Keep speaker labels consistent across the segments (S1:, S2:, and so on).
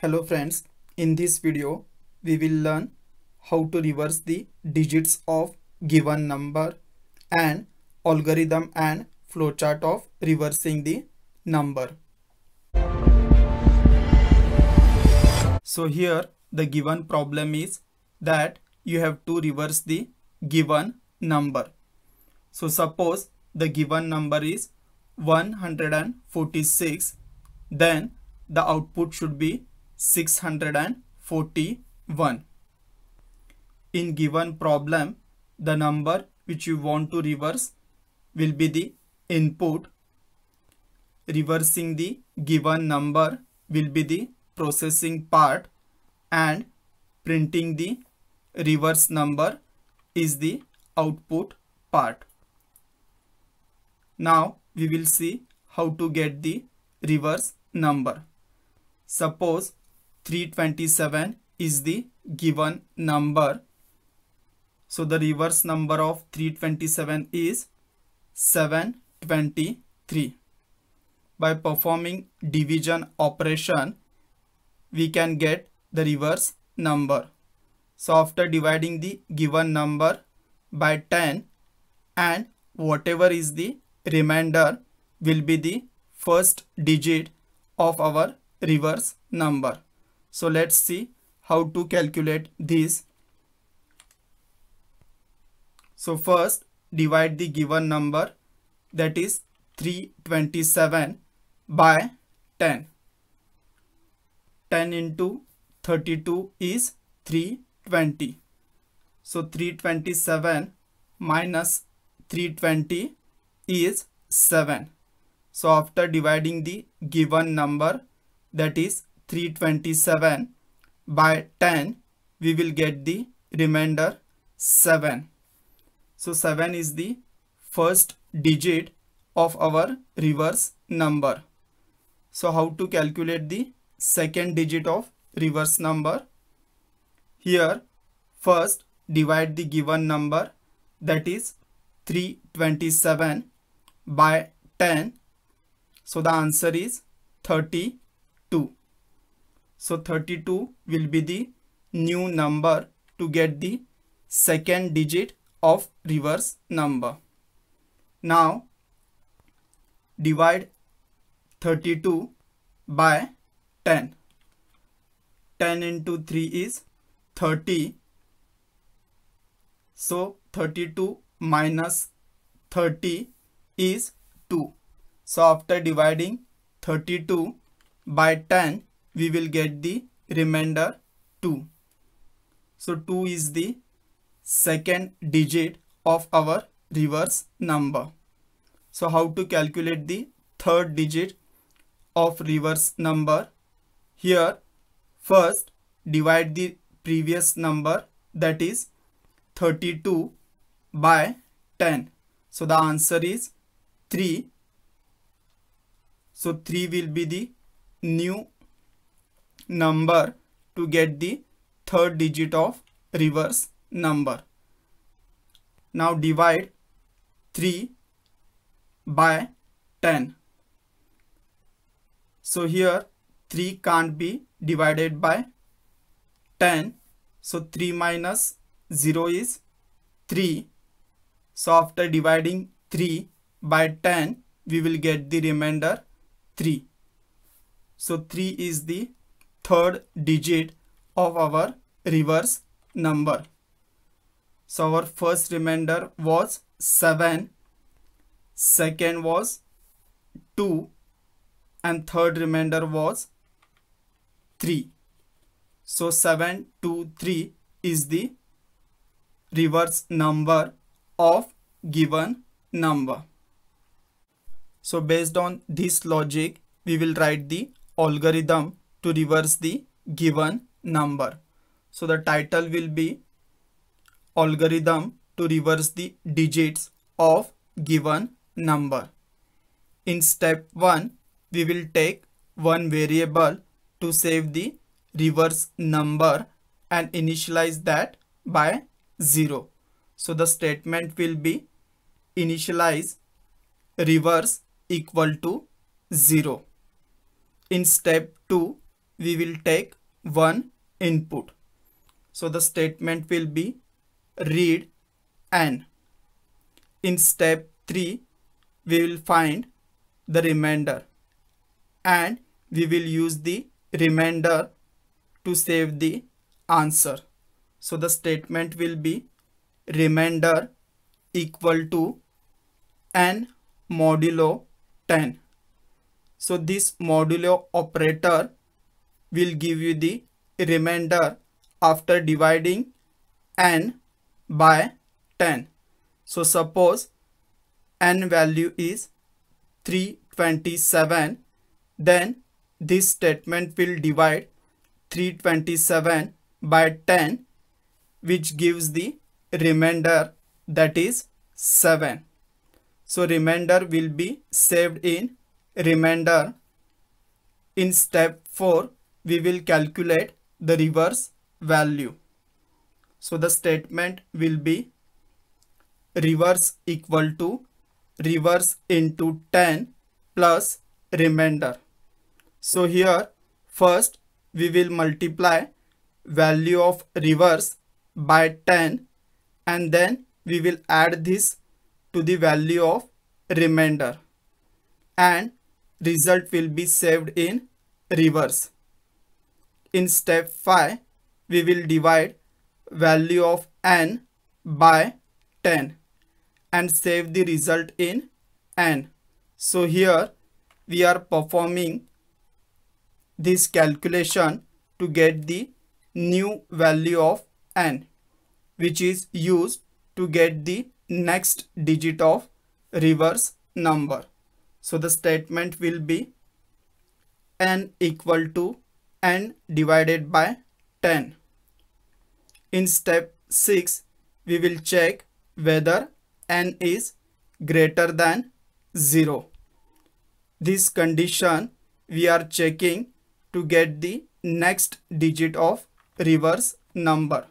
S1: Hello friends, in this video we will learn how to reverse the digits of given number and algorithm and flowchart of reversing the number. So here the given problem is that you have to reverse the given number. So suppose the given number is 146 then the output should be 641. In given problem, the number which you want to reverse will be the input. Reversing the given number will be the processing part and printing the reverse number is the output part. Now we will see how to get the reverse number. Suppose 327 is the given number. So the reverse number of 327 is 723. By performing division operation, we can get the reverse number. So after dividing the given number by 10 and whatever is the remainder will be the first digit of our reverse number. So let's see how to calculate this. So first divide the given number that is 327 by 10. 10 into 32 is 320. So 327 minus 320 is 7. So after dividing the given number that is 327 by 10 we will get the remainder 7. So 7 is the first digit of our reverse number. So how to calculate the second digit of reverse number? Here first divide the given number that is 327 by 10. So the answer is 32. So 32 will be the new number to get the second digit of reverse number. Now divide 32 by 10. 10 into 3 is 30. So 32 minus 30 is 2. So after dividing 32 by 10, we will get the remainder 2. So 2 is the second digit of our reverse number. So how to calculate the third digit of reverse number? Here first divide the previous number that is 32 by 10. So the answer is 3. So 3 will be the new number to get the third digit of reverse number. Now divide 3 by 10. So here 3 can't be divided by 10. So 3 minus 0 is 3. So after dividing 3 by 10, we will get the remainder 3. So 3 is the third digit of our reverse number. So our first remainder was 7, second was 2 and third remainder was 3. So 7, 2, 3 is the reverse number of given number. So based on this logic, we will write the algorithm to reverse the given number. So the title will be algorithm to reverse the digits of given number. In step 1, we will take one variable to save the reverse number and initialize that by 0. So the statement will be initialize reverse equal to 0. In step 2, we will take one input. So the statement will be read n. In step 3, we will find the remainder and we will use the remainder to save the answer. So the statement will be remainder equal to n modulo 10. So this modulo operator will give you the remainder after dividing n by 10. So suppose n value is 327 then this statement will divide 327 by 10 which gives the remainder that is 7. So remainder will be saved in remainder in step 4 we will calculate the reverse value. So the statement will be reverse equal to reverse into 10 plus remainder. So here first we will multiply value of reverse by 10 and then we will add this to the value of remainder and result will be saved in reverse. In step 5, we will divide value of n by 10 and save the result in n. So here we are performing this calculation to get the new value of n which is used to get the next digit of reverse number. So the statement will be n equal to and divided by 10. In step 6, we will check whether n is greater than 0. This condition we are checking to get the next digit of reverse number.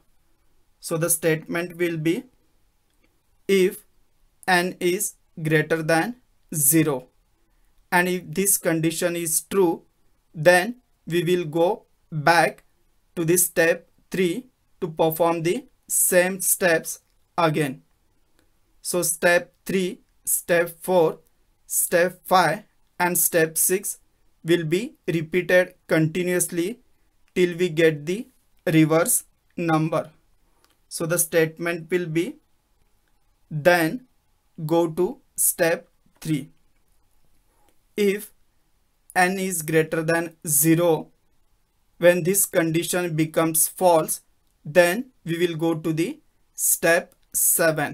S1: So the statement will be if n is greater than 0 and if this condition is true then we will go back to the step 3 to perform the same steps again. So step 3, step 4, step 5 and step 6 will be repeated continuously till we get the reverse number. So the statement will be then go to step 3. If n is greater than 0 when this condition becomes false then we will go to the step 7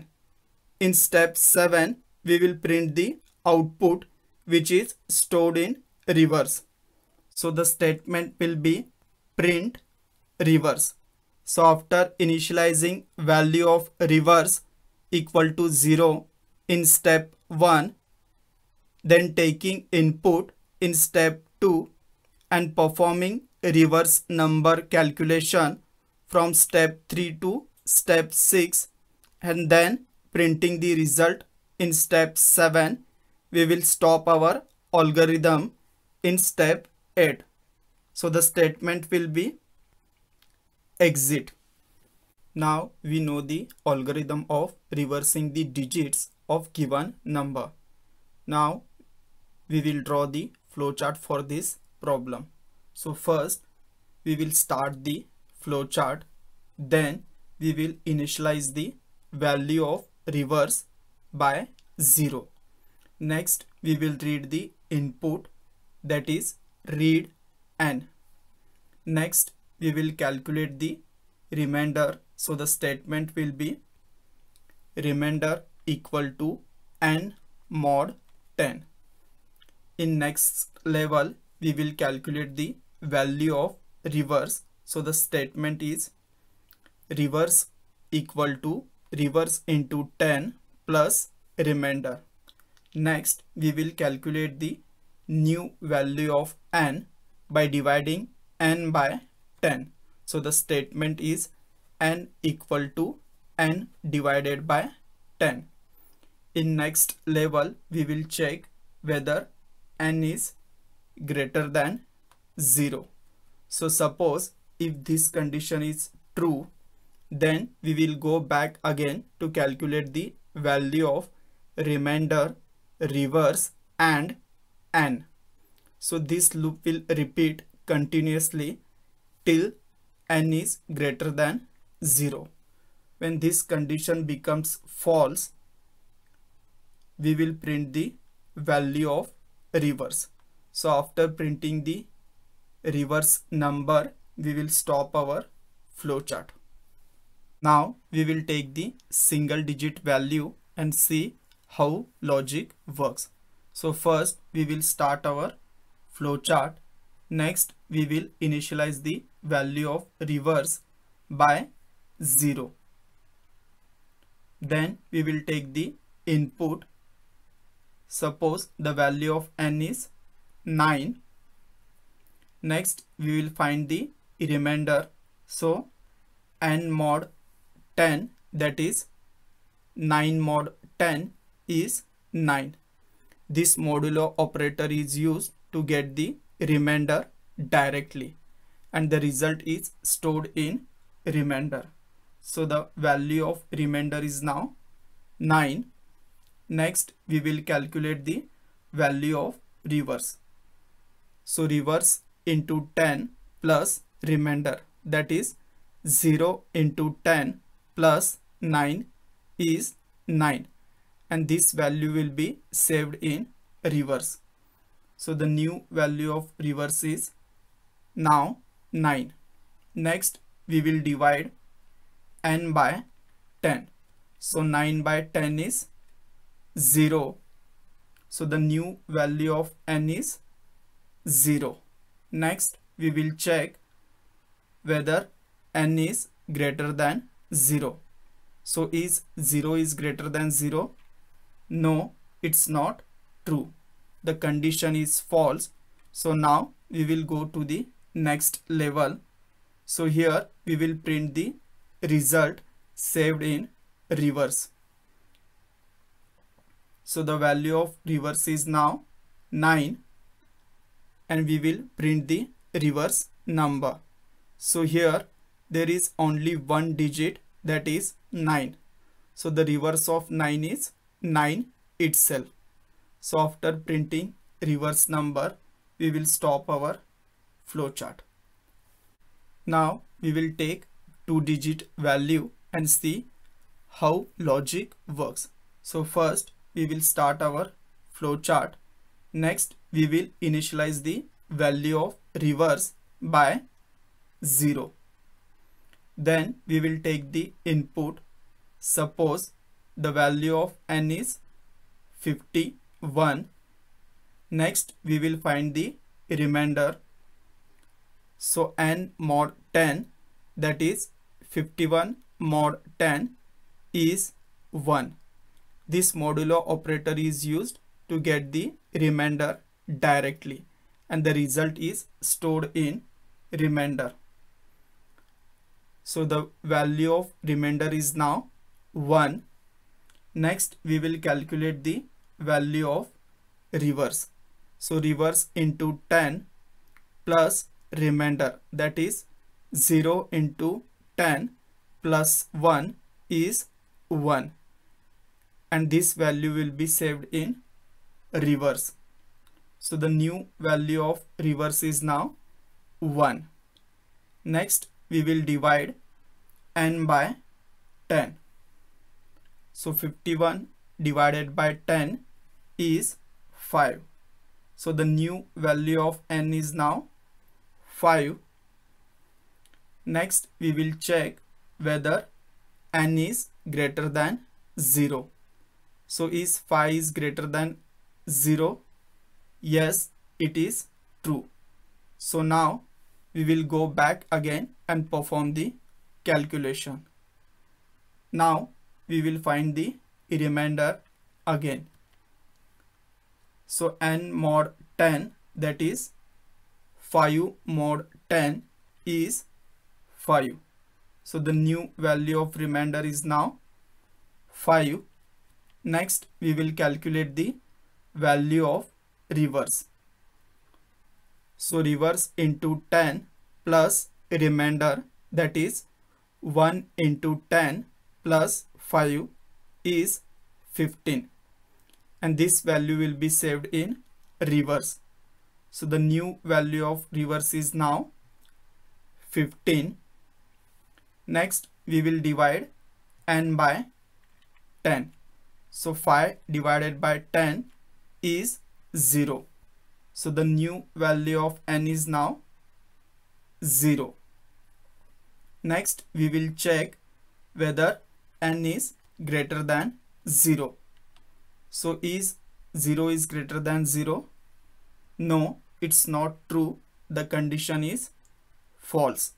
S1: in step 7 we will print the output which is stored in reverse so the statement will be print reverse so after initializing value of reverse equal to 0 in step 1 then taking input in step 2 and performing reverse number calculation from step 3 to step 6 and then printing the result in step 7 we will stop our algorithm in step 8 so the statement will be exit now we know the algorithm of reversing the digits of given number now we will draw the flowchart for this problem. So first we will start the flowchart then we will initialize the value of reverse by 0. Next we will read the input that is read n. Next we will calculate the remainder so the statement will be remainder equal to n mod 10 in next level we will calculate the value of reverse so the statement is reverse equal to reverse into 10 plus remainder next we will calculate the new value of n by dividing n by 10 so the statement is n equal to n divided by 10 in next level we will check whether n is greater than 0. So suppose if this condition is true, then we will go back again to calculate the value of remainder, reverse and n. So this loop will repeat continuously till n is greater than 0. When this condition becomes false, we will print the value of reverse so after printing the reverse number we will stop our flowchart now we will take the single digit value and see how logic works so first we will start our flowchart next we will initialize the value of reverse by 0 then we will take the input Suppose the value of n is 9. Next, we will find the remainder. So, n mod 10 that is 9 mod 10 is 9. This modulo operator is used to get the remainder directly and the result is stored in remainder. So the value of remainder is now 9 Next, we will calculate the value of reverse. So reverse into 10 plus remainder that is 0 into 10 plus 9 is 9 and this value will be saved in reverse. So the new value of reverse is now 9. Next we will divide n by 10. So 9 by 10 is 0 so the new value of n is 0 next we will check whether n is greater than 0 so is 0 is greater than 0 no it's not true the condition is false so now we will go to the next level so here we will print the result saved in reverse so the value of reverse is now 9 and we will print the reverse number. So here there is only one digit that is 9. So the reverse of 9 is 9 itself. So after printing reverse number, we will stop our flowchart. Now we will take two digit value and see how logic works. So first we will start our flowchart. Next, we will initialize the value of reverse by 0. Then we will take the input. Suppose the value of n is 51. Next, we will find the remainder. So n mod 10 that is 51 mod 10 is 1 this modulo operator is used to get the remainder directly and the result is stored in remainder. So the value of remainder is now 1. Next we will calculate the value of reverse. So reverse into 10 plus remainder that is 0 into 10 plus 1 is 1 and this value will be saved in reverse so the new value of reverse is now 1 next we will divide n by 10 so 51 divided by 10 is 5 so the new value of n is now 5 next we will check whether n is greater than 0 so is phi is greater than 0? Yes, it is true. So now we will go back again and perform the calculation. Now we will find the remainder again. So n mod 10 that is 5 mod 10 is 5. So the new value of remainder is now 5 Next, we will calculate the value of reverse. So reverse into 10 plus remainder that is 1 into 10 plus 5 is 15 and this value will be saved in reverse. So the new value of reverse is now 15. Next we will divide n by 10. So 5 divided by 10 is 0. So the new value of n is now 0. Next we will check whether n is greater than 0. So is 0 is greater than 0? No, it's not true. The condition is false.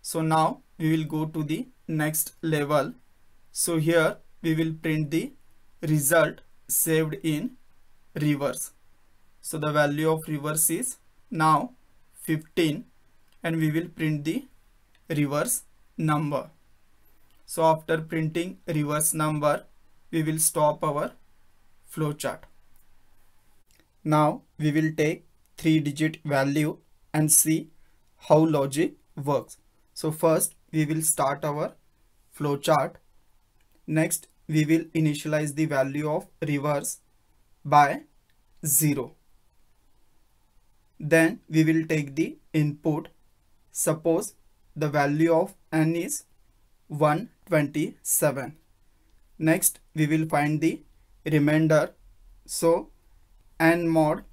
S1: So now we will go to the next level. So here we will print the result saved in reverse. So the value of reverse is now 15 and we will print the reverse number. So after printing reverse number, we will stop our flowchart. Now we will take three digit value and see how logic works. So first we will start our flowchart. Next we will initialize the value of reverse by 0. Then we will take the input. Suppose the value of n is 127. Next we will find the remainder. So n mod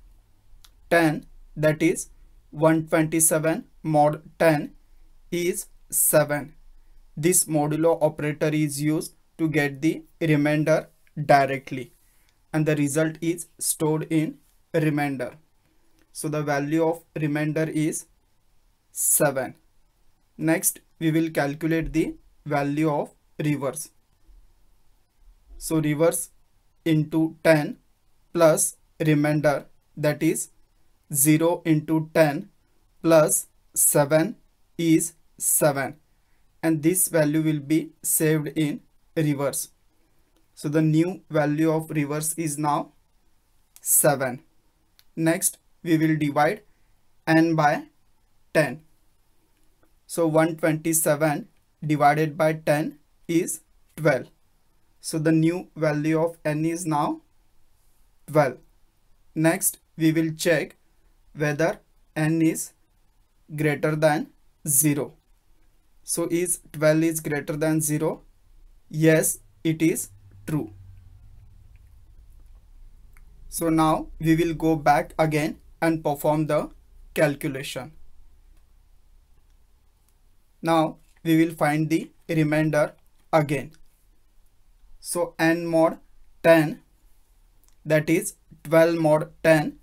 S1: 10 that is 127 mod 10 is 7. This modulo operator is used to get the remainder directly and the result is stored in remainder. So the value of remainder is 7. Next we will calculate the value of reverse. So reverse into 10 plus remainder that is 0 into 10 plus 7 is 7 and this value will be saved in reverse so the new value of reverse is now 7 next we will divide n by 10 so 127 divided by 10 is 12 so the new value of n is now 12 next we will check whether n is greater than 0 so is 12 is greater than 0 Yes, it is true. So now we will go back again and perform the calculation. Now we will find the remainder again. So n mod 10 that is 12 mod 10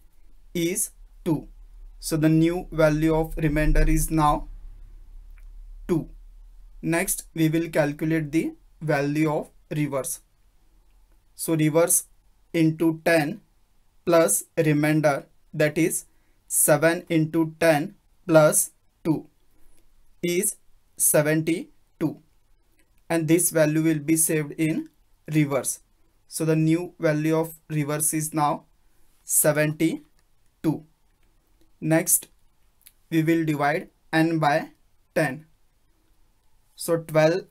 S1: is 2. So the new value of remainder is now 2. Next we will calculate the value of reverse. So reverse into 10 plus remainder that is 7 into 10 plus 2 is 72 and this value will be saved in reverse. So the new value of reverse is now 72. Next we will divide n by 10. So 12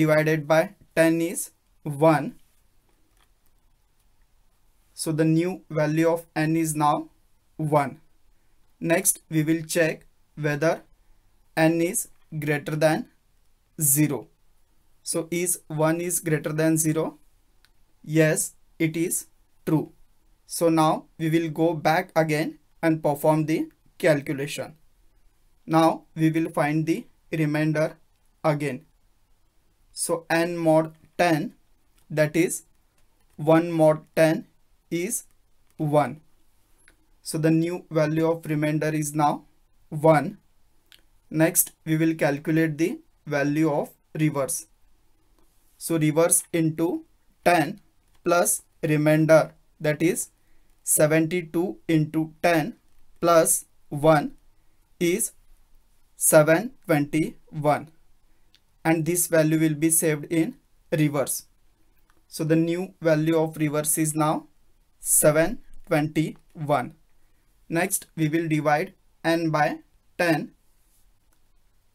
S1: divided by 10 is 1 so the new value of n is now 1 next we will check whether n is greater than 0 so is 1 is greater than 0 yes it is true so now we will go back again and perform the calculation now we will find the remainder again so n mod 10 that is 1 mod 10 is 1. So the new value of remainder is now 1. Next we will calculate the value of reverse. So reverse into 10 plus remainder that is 72 into 10 plus 1 is 721 and this value will be saved in reverse. So the new value of reverse is now 721. Next we will divide n by 10.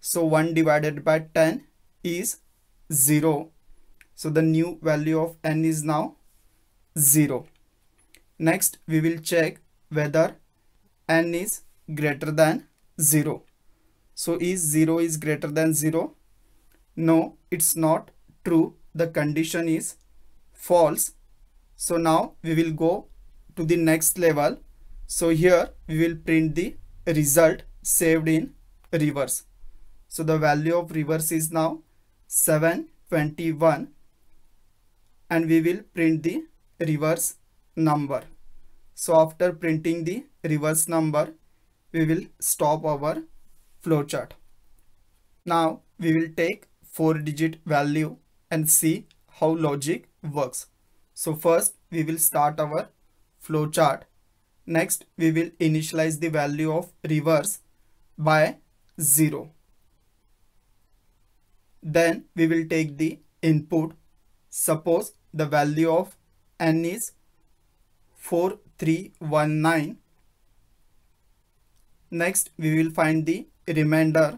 S1: So 1 divided by 10 is 0. So the new value of n is now 0. Next we will check whether n is greater than 0. So is 0 is greater than 0? No, it's not true. The condition is false. So now we will go to the next level. So here we will print the result saved in reverse. So the value of reverse is now 721 and we will print the reverse number. So after printing the reverse number, we will stop our flowchart. Now we will take 4 digit value and see how logic works. So first we will start our flowchart. Next we will initialize the value of reverse by 0. Then we will take the input. Suppose the value of n is 4319. Next we will find the remainder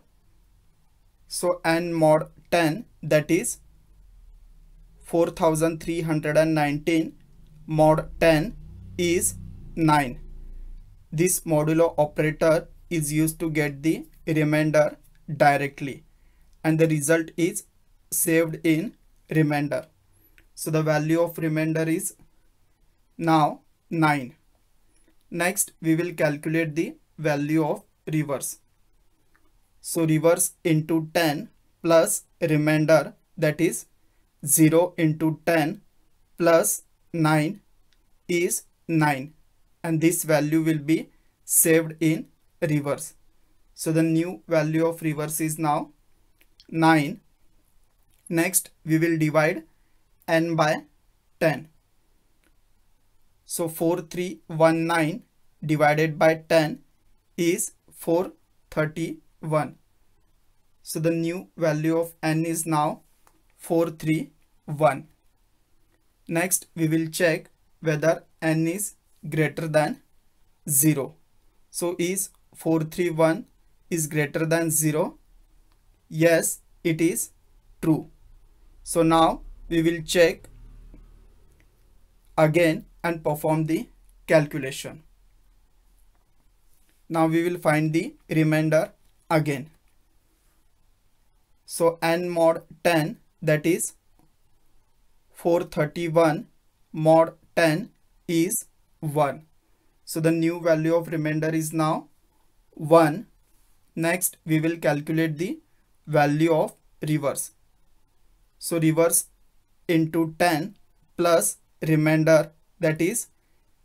S1: so n mod 10 that is 4319 mod 10 is 9. This modulo operator is used to get the remainder directly and the result is saved in remainder. So the value of remainder is now 9. Next we will calculate the value of reverse. So reverse into 10 plus remainder that is 0 into 10 plus 9 is 9 and this value will be saved in reverse. So the new value of reverse is now 9. Next we will divide n by 10. So 4319 divided by 10 is 430 1. So the new value of n is now 431. Next we will check whether n is greater than 0. So is 431 is greater than 0? Yes, it is true. So now we will check again and perform the calculation. Now we will find the remainder again. So n mod 10 that is 431 mod 10 is 1. So the new value of remainder is now 1. Next we will calculate the value of reverse. So reverse into 10 plus remainder that is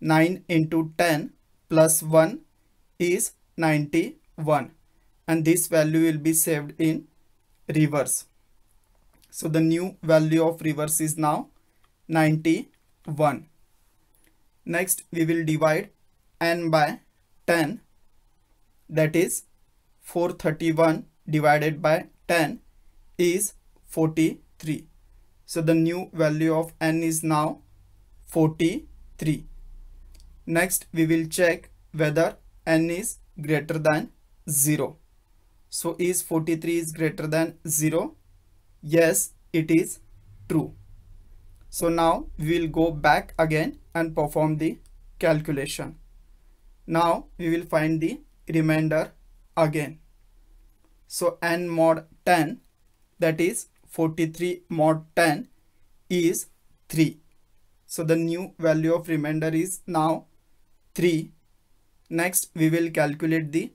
S1: 9 into 10 plus 1 is 91 and this value will be saved in reverse so the new value of reverse is now 91 next we will divide n by 10 that is 431 divided by 10 is 43 so the new value of n is now 43 next we will check whether n is greater than 0 so is 43 is greater than 0? Yes, it is true. So now we will go back again and perform the calculation. Now we will find the remainder again. So n mod 10 that is 43 mod 10 is 3. So the new value of remainder is now 3. Next we will calculate the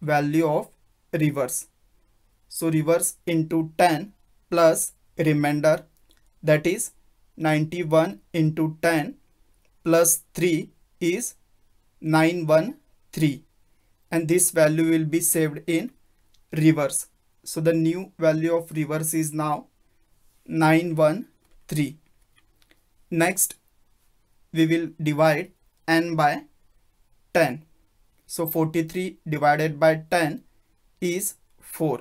S1: value of reverse. So reverse into 10 plus remainder that is 91 into 10 plus 3 is 913 and this value will be saved in reverse. So the new value of reverse is now 913. Next we will divide n by 10. So 43 divided by 10 is 4.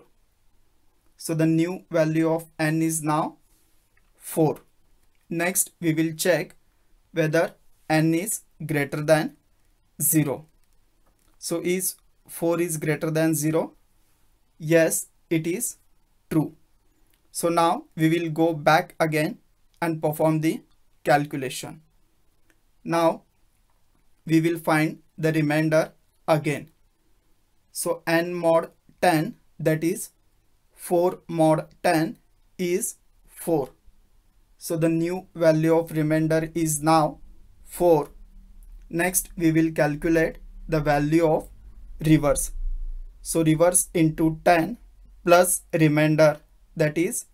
S1: So the new value of n is now 4. Next we will check whether n is greater than 0. So is 4 is greater than 0? Yes, it is true. So now we will go back again and perform the calculation. Now we will find the remainder again. So n mod 10 that is 4 mod 10 is 4. So the new value of remainder is now 4. Next we will calculate the value of reverse. So reverse into 10 plus remainder that is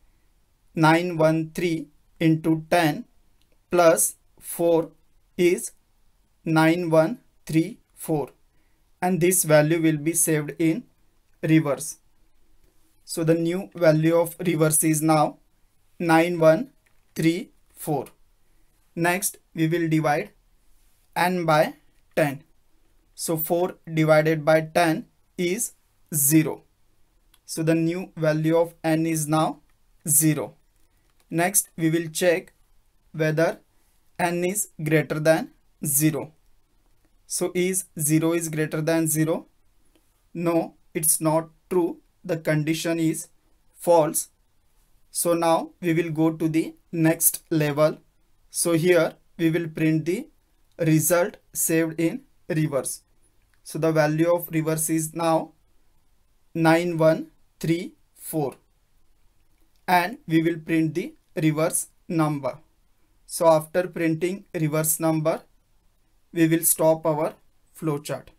S1: 913 into 10 plus 4 is 9134 and this value will be saved in reverse. So the new value of reverse is now 9134. Next we will divide n by 10. So 4 divided by 10 is 0. So the new value of n is now 0. Next we will check whether n is greater than 0. So is 0 is greater than 0? No, it's not true the condition is false so now we will go to the next level so here we will print the result saved in reverse so the value of reverse is now 9134 and we will print the reverse number so after printing reverse number we will stop our flowchart